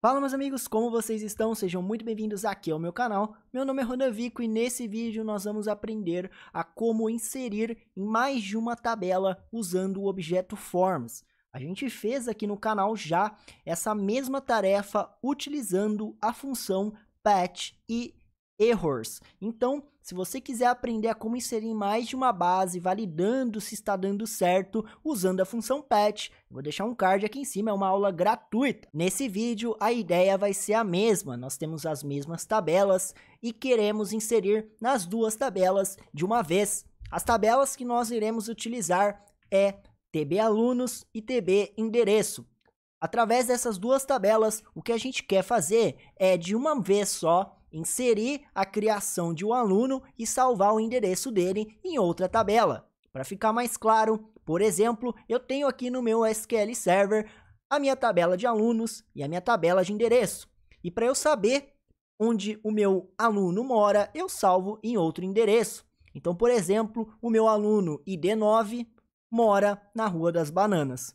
Fala meus amigos, como vocês estão? Sejam muito bem-vindos aqui ao meu canal. Meu nome é Rodavico e nesse vídeo nós vamos aprender a como inserir em mais de uma tabela usando o objeto Forms. A gente fez aqui no canal já essa mesma tarefa utilizando a função patch e errors. Então, se você quiser aprender a como inserir mais de uma base, validando se está dando certo usando a função patch, vou deixar um card aqui em cima, é uma aula gratuita. Nesse vídeo, a ideia vai ser a mesma, nós temos as mesmas tabelas e queremos inserir nas duas tabelas de uma vez. As tabelas que nós iremos utilizar é TB alunos e TB endereço. Através dessas duas tabelas, o que a gente quer fazer é, de uma vez só, inserir a criação de um aluno e salvar o endereço dele em outra tabela. Para ficar mais claro, por exemplo, eu tenho aqui no meu SQL Server a minha tabela de alunos e a minha tabela de endereço. E para eu saber onde o meu aluno mora, eu salvo em outro endereço. Então, por exemplo, o meu aluno ID9 mora na Rua das Bananas.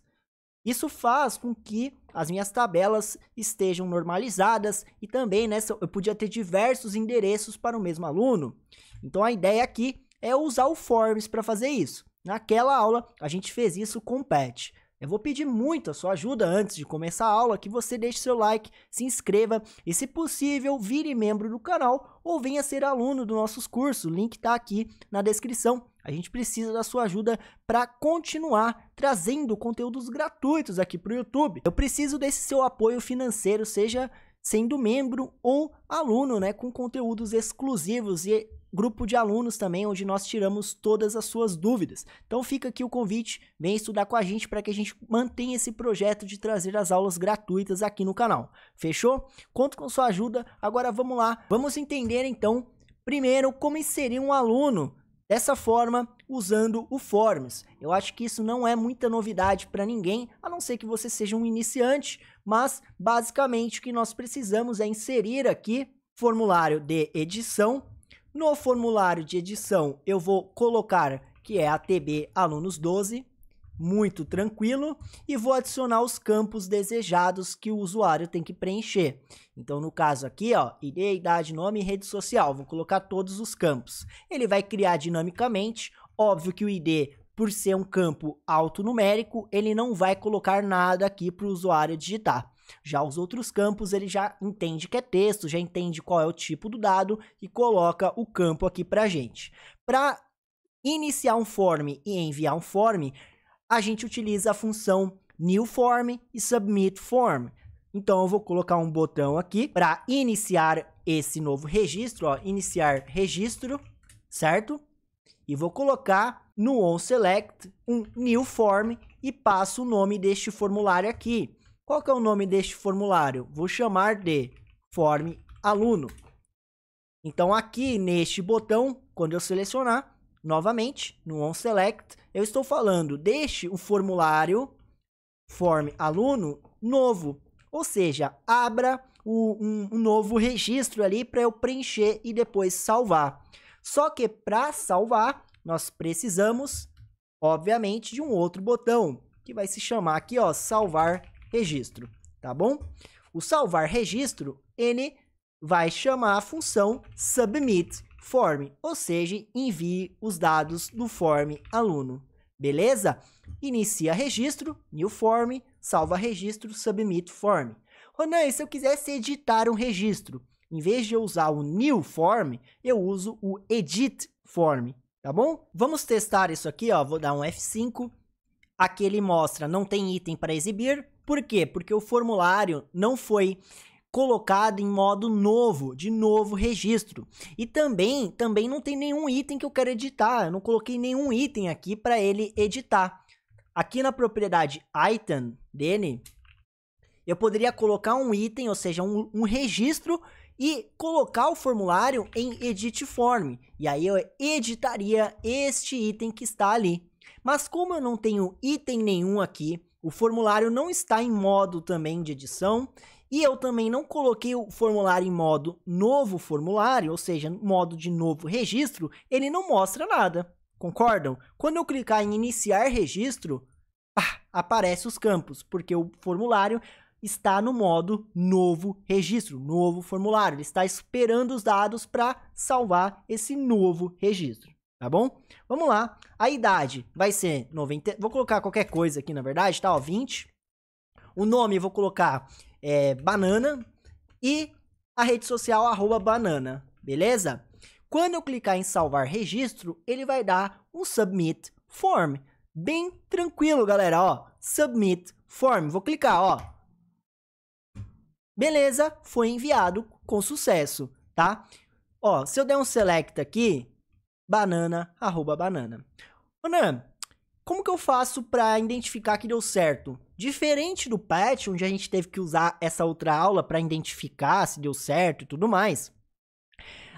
Isso faz com que as minhas tabelas estejam normalizadas e também né? eu podia ter diversos endereços para o mesmo aluno. Então a ideia aqui é usar o Forms para fazer isso. Naquela aula a gente fez isso com o PET. Eu vou pedir muito a sua ajuda antes de começar a aula, que você deixe seu like, se inscreva e, se possível, vire membro do canal ou venha ser aluno dos nossos cursos. O link está aqui na descrição. A gente precisa da sua ajuda para continuar trazendo conteúdos gratuitos aqui para o YouTube. Eu preciso desse seu apoio financeiro, seja sendo membro ou aluno, né, com conteúdos exclusivos e grupo de alunos também, onde nós tiramos todas as suas dúvidas. Então fica aqui o convite, vem estudar com a gente para que a gente mantenha esse projeto de trazer as aulas gratuitas aqui no canal. Fechou? Conto com sua ajuda. Agora vamos lá, vamos entender então, primeiro, como inserir é um aluno dessa forma usando o Forms. Eu acho que isso não é muita novidade para ninguém, a não ser que você seja um iniciante, mas basicamente o que nós precisamos é inserir aqui formulário de edição no formulário de edição, eu vou colocar que é a TB Alunos 12, muito tranquilo, e vou adicionar os campos desejados que o usuário tem que preencher. Então, no caso aqui, ó, ID, idade, nome e rede social, vou colocar todos os campos. Ele vai criar dinamicamente, óbvio que o ID, por ser um campo numérico, ele não vai colocar nada aqui para o usuário digitar. Já os outros campos, ele já entende que é texto, já entende qual é o tipo do dado e coloca o campo aqui para gente. Para iniciar um form e enviar um form, a gente utiliza a função new form e submit form. Então eu vou colocar um botão aqui para iniciar esse novo registro, ó, iniciar registro, certo? E vou colocar no onSelect um new form e passo o nome deste formulário aqui. Qual que é o nome deste formulário? Vou chamar de Form Aluno. Então, aqui neste botão, quando eu selecionar, novamente, no on select, eu estou falando, deixe o formulário Form Aluno novo. Ou seja, abra o, um, um novo registro ali para eu preencher e depois salvar. Só que para salvar, nós precisamos, obviamente, de um outro botão, que vai se chamar aqui, ó, salvar registro, tá bom? O salvar registro, ele vai chamar a função submit form, ou seja, envie os dados do form aluno, beleza? Inicia registro, new form, salva registro, submit form. Ronan, se eu quisesse editar um registro, em vez de eu usar o new form, eu uso o edit form, tá bom? Vamos testar isso aqui, ó, vou dar um F5. Aqui ele mostra não tem item para exibir, por quê? Porque o formulário não foi colocado em modo novo, de novo registro. E também, também não tem nenhum item que eu quero editar. Eu não coloquei nenhum item aqui para ele editar. Aqui na propriedade item dele, eu poderia colocar um item, ou seja, um, um registro e colocar o formulário em edit form. E aí eu editaria este item que está ali. Mas como eu não tenho item nenhum aqui, o formulário não está em modo também de edição e eu também não coloquei o formulário em modo novo formulário, ou seja, modo de novo registro, ele não mostra nada. Concordam? Quando eu clicar em iniciar registro, pá, aparece os campos, porque o formulário está no modo novo registro, novo formulário. Ele está esperando os dados para salvar esse novo registro tá bom? Vamos lá. A idade vai ser 90, vou colocar qualquer coisa aqui, na verdade, tá, ó, 20. O nome vou colocar é, banana e a rede social arroba banana, beleza? Quando eu clicar em salvar registro, ele vai dar um submit form. Bem tranquilo, galera, ó. Submit form. Vou clicar, ó. Beleza, foi enviado com sucesso, tá? Ó, se eu der um select aqui, banana, arroba banana. Onan, como que eu faço para identificar que deu certo? Diferente do patch, onde a gente teve que usar essa outra aula para identificar se deu certo e tudo mais,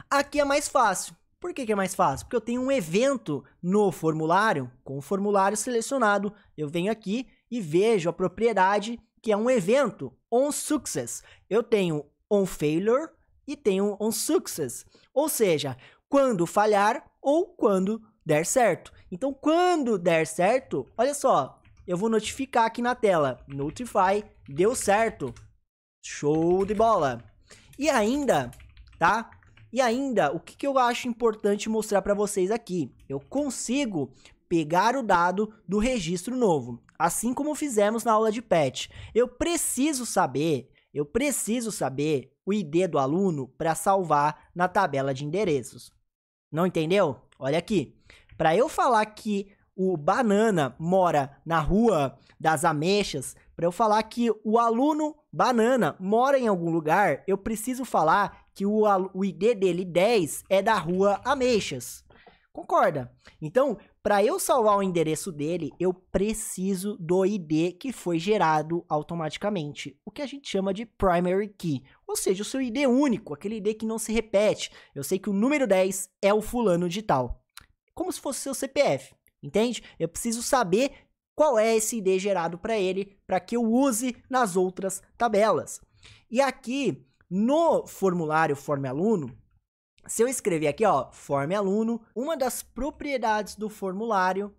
aqui é mais fácil. Por que, que, é mais fácil? Porque eu tenho um evento no formulário, com o formulário selecionado, eu venho aqui e vejo a propriedade que é um evento on success. Eu tenho on failure e tenho on success. Ou seja, quando falhar, ou quando der certo. Então, quando der certo, olha só, eu vou notificar aqui na tela. Notify, deu certo. Show de bola. E ainda, tá? E ainda, o que, que eu acho importante mostrar para vocês aqui? Eu consigo pegar o dado do registro novo, assim como fizemos na aula de PET. Eu preciso saber, eu preciso saber o ID do aluno para salvar na tabela de endereços. Não entendeu? Olha aqui. Para eu falar que o banana mora na rua das ameixas, para eu falar que o aluno banana mora em algum lugar, eu preciso falar que o, o ID dele 10 é da rua ameixas. Concorda? Então, para eu salvar o endereço dele, eu preciso do ID que foi gerado automaticamente, o que a gente chama de primary key, ou seja, o seu ID único, aquele ID que não se repete. Eu sei que o número 10 é o fulano de tal. Como se fosse seu CPF, entende? Eu preciso saber qual é esse ID gerado para ele, para que eu use nas outras tabelas. E aqui no formulário Forme Aluno, se eu escrever aqui, ó, forme aluno, uma das propriedades do formulário,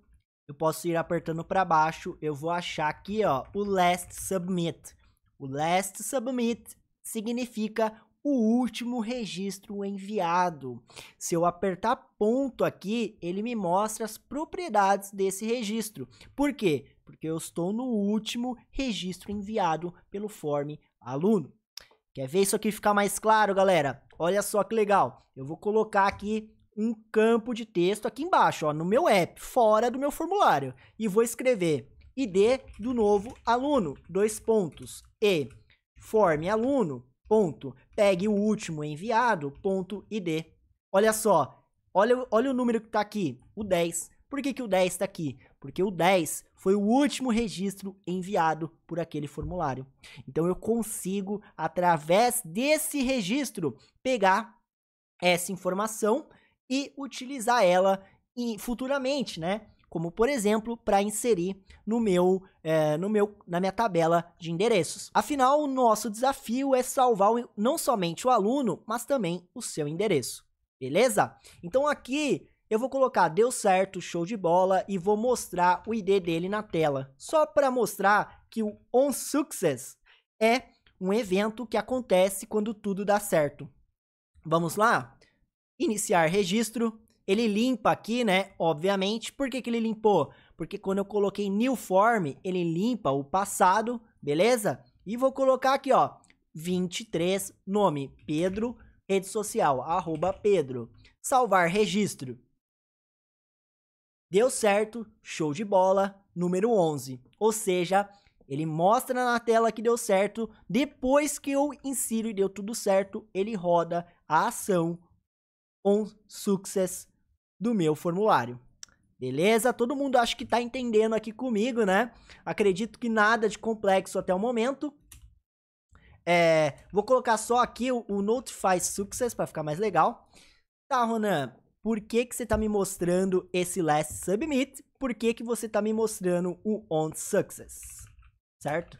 eu posso ir apertando para baixo, eu vou achar aqui, ó, o last submit. O last submit significa o último registro enviado. Se eu apertar ponto aqui, ele me mostra as propriedades desse registro. Por quê? Porque eu estou no último registro enviado pelo form aluno. Quer ver isso aqui ficar mais claro, galera? Olha só que legal. Eu vou colocar aqui um campo de texto aqui embaixo, ó, no meu app, fora do meu formulário. E vou escrever ID do novo aluno, dois pontos, e forme aluno, ponto, pegue o último enviado, ponto, ID. Olha só, olha, olha o número que está aqui, o 10. Por que, que o 10 está aqui? Porque o 10 foi o último registro enviado por aquele formulário. Então eu consigo, através desse registro, pegar essa informação e utilizar ela futuramente, né? Como por exemplo, para inserir no meu, é, no meu, na minha tabela de endereços. Afinal, o nosso desafio é salvar não somente o aluno, mas também o seu endereço. Beleza? Então aqui eu vou colocar deu certo, show de bola e vou mostrar o ID dele na tela. Só para mostrar que o On Success é um evento que acontece quando tudo dá certo. Vamos lá? Iniciar registro. Ele limpa aqui, né? Obviamente. Por que, que ele limpou? Porque quando eu coloquei new form, ele limpa o passado, beleza? E vou colocar aqui, ó, 23, nome Pedro, rede social, arroba Pedro. Salvar registro. Deu certo, show de bola, número 11. Ou seja, ele mostra na tela que deu certo, depois que eu insiro e deu tudo certo, ele roda a ação on success do meu formulário. Beleza? Todo mundo acho que está entendendo aqui comigo, né? Acredito que nada de complexo até o momento. É, vou colocar só aqui o, o Notify Success para ficar mais legal. Tá, Ronan por que, que você está me mostrando esse last submit, por que, que você está me mostrando o on success, certo?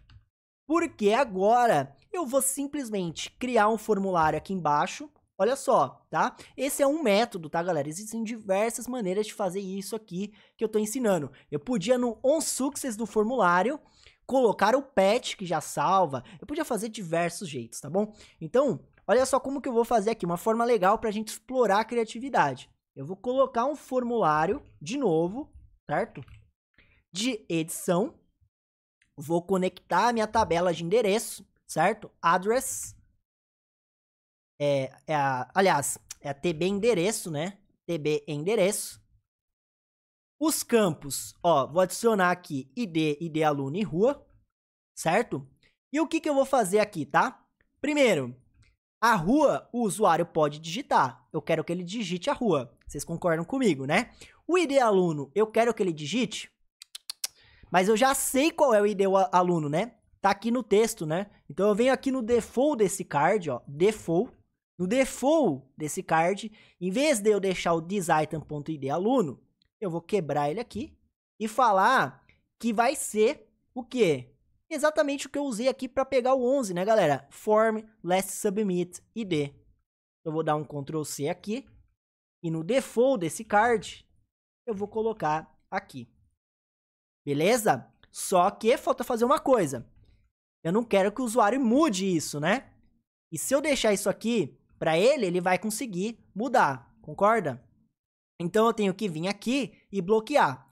Porque agora eu vou simplesmente criar um formulário aqui embaixo, olha só, tá? Esse é um método, tá, galera? Existem diversas maneiras de fazer isso aqui que eu estou ensinando. Eu podia no on success do formulário colocar o patch que já salva, eu podia fazer diversos jeitos, tá bom? Então, olha só como que eu vou fazer aqui, uma forma legal para a gente explorar a criatividade. Eu vou colocar um formulário de novo, certo? De edição. Vou conectar a minha tabela de endereço, certo? Address. É, é a, aliás, é a TB endereço, né? TB endereço. Os campos, ó, vou adicionar aqui ID, ID aluno e rua, certo? E o que, que eu vou fazer aqui, tá? Primeiro, a rua o usuário pode digitar. Eu quero que ele digite a rua. Vocês concordam comigo, né? O ID aluno, eu quero que ele digite, mas eu já sei qual é o ID aluno, né? Tá aqui no texto, né? Então eu venho aqui no default desse card, ó, default. No default desse card, em vez de eu deixar o ID aluno, eu vou quebrar ele aqui e falar que vai ser o quê? Exatamente o que eu usei aqui para pegar o 11, né, galera? Form last submit id. Eu vou dar um Ctrl C aqui e no default desse card, eu vou colocar aqui. Beleza? Só que falta fazer uma coisa. Eu não quero que o usuário mude isso, né? E se eu deixar isso aqui para ele, ele vai conseguir mudar, concorda? Então eu tenho que vir aqui e bloquear.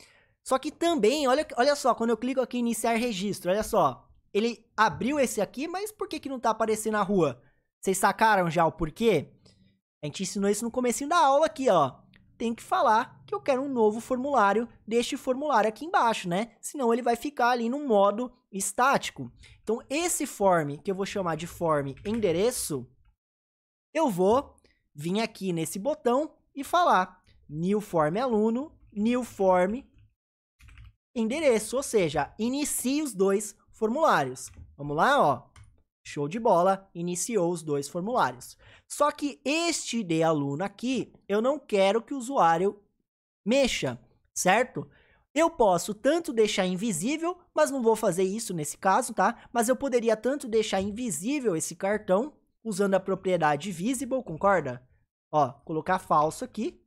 Só que também, olha, olha só, quando eu clico aqui em iniciar registro, olha só. Ele abriu esse aqui, mas por que, que não está aparecendo na rua? Vocês sacaram já o porquê? A gente ensinou isso no comecinho da aula aqui, ó. Tem que falar que eu quero um novo formulário deste formulário aqui embaixo, né? Senão ele vai ficar ali no modo estático. Então, esse form, que eu vou chamar de form endereço, eu vou vir aqui nesse botão e falar new form aluno, new form endereço, ou seja, inicie os dois formulários. Vamos lá, ó. Show de bola, iniciou os dois formulários. Só que este de aluno aqui, eu não quero que o usuário mexa, certo? Eu posso tanto deixar invisível, mas não vou fazer isso nesse caso, tá? Mas eu poderia tanto deixar invisível esse cartão, usando a propriedade visible, concorda? Ó, colocar falso aqui.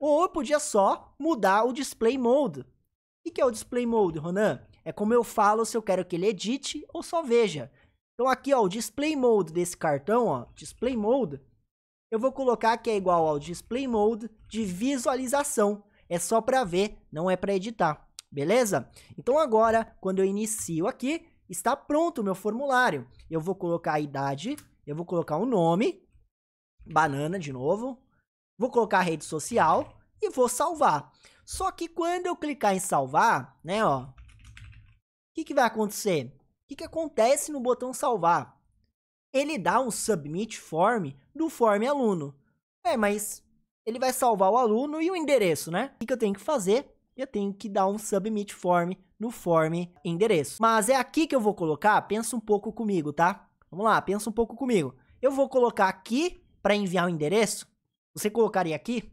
Ou eu podia só mudar o display mode. O que é o display mode, Ronan? É como eu falo se eu quero que ele edite ou só veja. Então aqui, ó, o display mode desse cartão, ó, display mode, eu vou colocar que é igual ao display mode de visualização. É só para ver, não é para editar, beleza? Então agora, quando eu inicio aqui, está pronto o meu formulário. Eu vou colocar a idade, eu vou colocar o um nome, banana de novo, vou colocar a rede social e vou salvar. Só que quando eu clicar em salvar, né, ó, o que, que vai acontecer? que, que acontece no botão salvar? Ele dá um submit form do form aluno. É, mas ele vai salvar o aluno e o endereço, né? O que, que eu tenho que fazer? Eu tenho que dar um submit form no form endereço. Mas é aqui que eu vou colocar, pensa um pouco comigo, tá? Vamos lá, pensa um pouco comigo. Eu vou colocar aqui para enviar o endereço. Você colocaria aqui?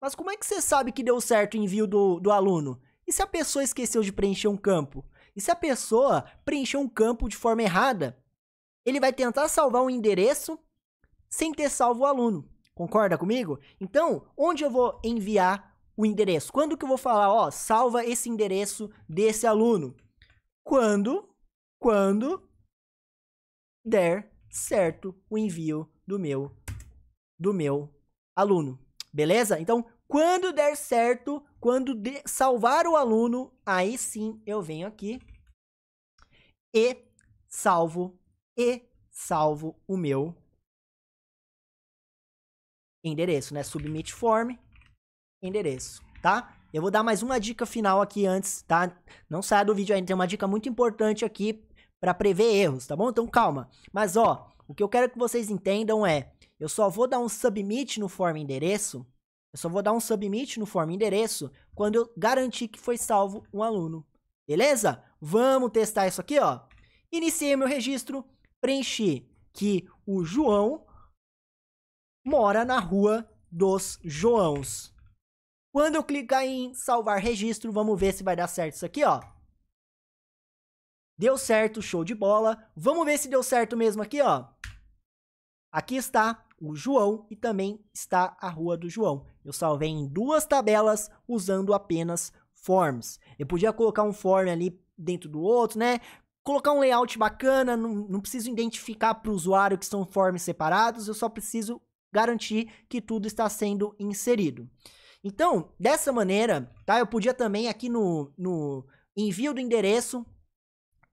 Mas como é que você sabe que deu certo o envio do, do aluno? E se a pessoa esqueceu de preencher um campo? E se a pessoa preencher um campo de forma errada, ele vai tentar salvar um endereço sem ter salvo o aluno. Concorda comigo? Então, onde eu vou enviar o endereço? Quando que eu vou falar, ó, salva esse endereço desse aluno? Quando, quando der certo o envio do meu do meu aluno. Beleza? Então, quando der certo quando salvar o aluno, aí sim eu venho aqui e salvo e salvo o meu endereço, né? Submit form, endereço, tá? Eu vou dar mais uma dica final aqui antes, tá? Não saia do vídeo ainda, tem uma dica muito importante aqui para prever erros, tá bom? Então calma. Mas ó, o que eu quero que vocês entendam é, eu só vou dar um submit no form endereço eu só vou dar um submit no form endereço quando eu garantir que foi salvo um aluno. Beleza? Vamos testar isso aqui, ó. Iniciei meu registro, preenchi que o João mora na rua dos Joãos. Quando eu clicar em salvar registro, vamos ver se vai dar certo isso aqui, ó. Deu certo, show de bola. Vamos ver se deu certo mesmo aqui, ó. Aqui está o João e também está a Rua do João. Eu salvei em duas tabelas usando apenas forms. Eu podia colocar um form ali dentro do outro, né? Colocar um layout bacana, não, não preciso identificar para o usuário que são forms separados, eu só preciso garantir que tudo está sendo inserido. Então, dessa maneira, tá? Eu podia também aqui no, no envio do endereço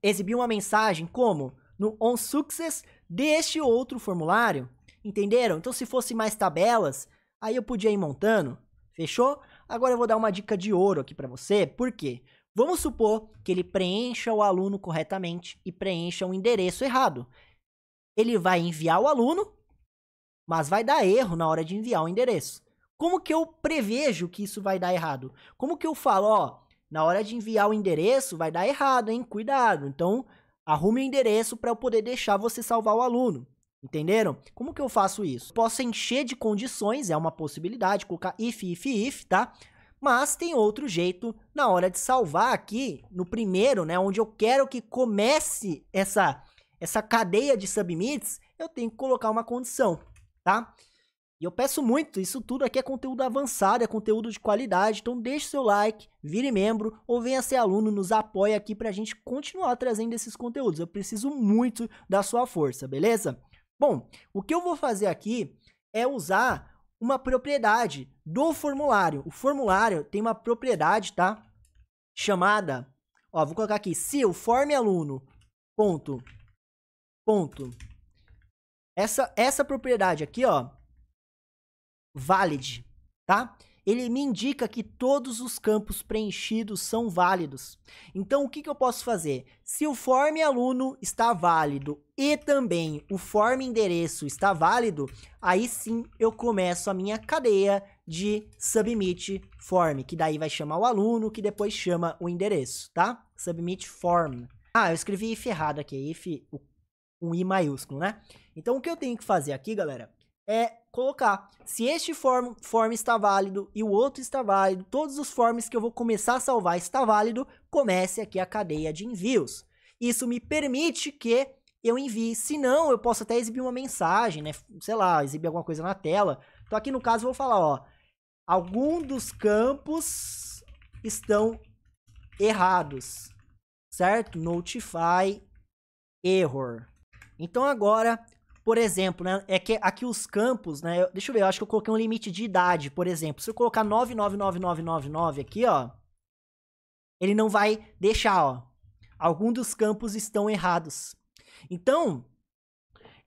exibir uma mensagem como no on success deste outro formulário, Entenderam? Então, se fosse mais tabelas, aí eu podia ir montando. Fechou? Agora eu vou dar uma dica de ouro aqui para você. Por quê? Vamos supor que ele preencha o aluno corretamente e preencha um endereço errado. Ele vai enviar o aluno, mas vai dar erro na hora de enviar o endereço. Como que eu prevejo que isso vai dar errado? Como que eu falo, ó, na hora de enviar o endereço vai dar errado, hein? Cuidado. Então, arrume o endereço para eu poder deixar você salvar o aluno. Entenderam? Como que eu faço isso? Posso encher de condições, é uma possibilidade, colocar if, if, if, tá? Mas tem outro jeito na hora de salvar aqui, no primeiro, né, onde eu quero que comece essa, essa cadeia de submits, eu tenho que colocar uma condição, tá? E eu peço muito, isso tudo aqui é conteúdo avançado, é conteúdo de qualidade, então deixe seu like, vire membro ou venha ser aluno, nos apoia aqui pra gente continuar trazendo esses conteúdos. Eu preciso muito da sua força, beleza? Bom, o que eu vou fazer aqui é usar uma propriedade do formulário. O formulário tem uma propriedade, tá? Chamada, ó, vou colocar aqui, se o form aluno, ponto, ponto. Essa, essa propriedade aqui, ó, valid, tá? ele me indica que todos os campos preenchidos são válidos. Então, o que, que eu posso fazer? Se o form aluno está válido e também o form endereço está válido, aí sim eu começo a minha cadeia de submit form, que daí vai chamar o aluno, que depois chama o endereço, tá? Submit form. Ah, eu escrevi if errado aqui, if, um i maiúsculo, né? Então, o que eu tenho que fazer aqui, galera, é colocar. Se este form, form está válido e o outro está válido, todos os forms que eu vou começar a salvar está válido, comece aqui a cadeia de envios. Isso me permite que eu envie. Se não, eu posso até exibir uma mensagem, né? Sei lá, exibir alguma coisa na tela. Então aqui no caso eu vou falar, ó, algum dos campos estão errados, certo? Notify error. Então agora por exemplo, né? É que aqui os campos, né? deixa eu ver, eu acho que eu coloquei um limite de idade, por exemplo. Se eu colocar 999999 aqui, ó, ele não vai deixar, ó. Alguns dos campos estão errados. Então,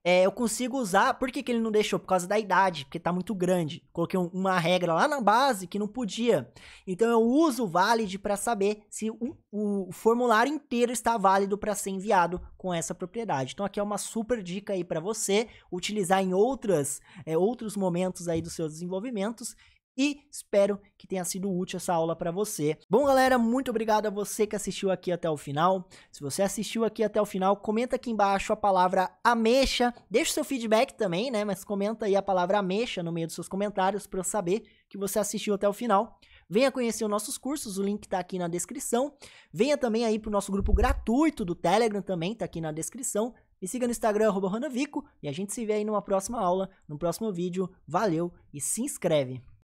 é, eu consigo usar. Por que, que ele não deixou? Por causa da idade, porque tá muito grande. Coloquei um, uma regra lá na base que não podia. Então eu uso o valid para saber se o, o, formulário inteiro está válido para ser enviado com essa propriedade. Então aqui é uma super dica aí para você utilizar em outras, é, outros momentos aí dos seus desenvolvimentos. E espero que tenha sido útil essa aula para você. Bom, galera, muito obrigado a você que assistiu aqui até o final. Se você assistiu aqui até o final, comenta aqui embaixo a palavra ameixa. Deixa o seu feedback também, né? Mas comenta aí a palavra ameixa no meio dos seus comentários para eu saber que você assistiu até o final. Venha conhecer os nossos cursos, o link está aqui na descrição. Venha também aí para o nosso grupo gratuito do Telegram, também está aqui na descrição. Me siga no Instagram, arroba e a gente se vê aí numa próxima aula, no próximo vídeo. Valeu e se inscreve!